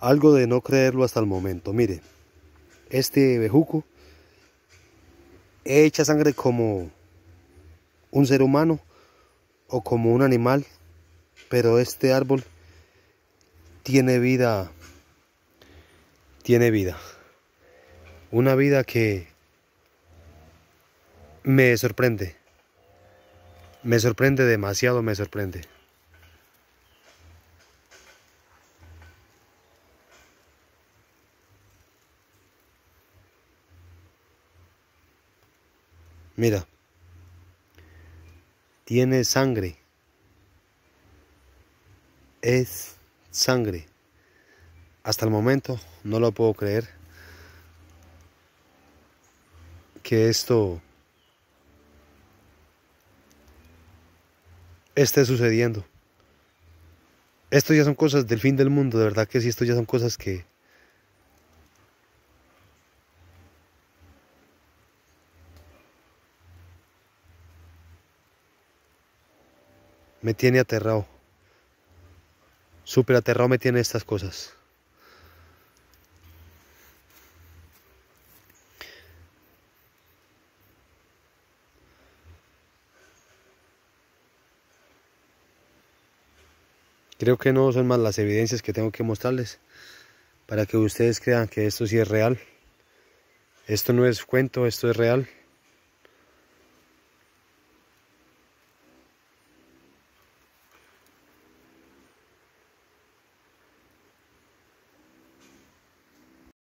algo de no creerlo hasta el momento. Mire, este bejuco echa sangre como un ser humano o como un animal, pero este árbol tiene vida, tiene vida. Una vida que me sorprende, me sorprende demasiado, me sorprende. Mira, tiene sangre. Es sangre. Hasta el momento no lo puedo creer que esto esté sucediendo. Esto ya son cosas del fin del mundo, de verdad que sí, esto ya son cosas que me tiene aterrado. Súper aterrado me tiene estas cosas. Creo que no son más las evidencias que tengo que mostrarles para que ustedes crean que esto sí es real. Esto no es cuento, esto es real.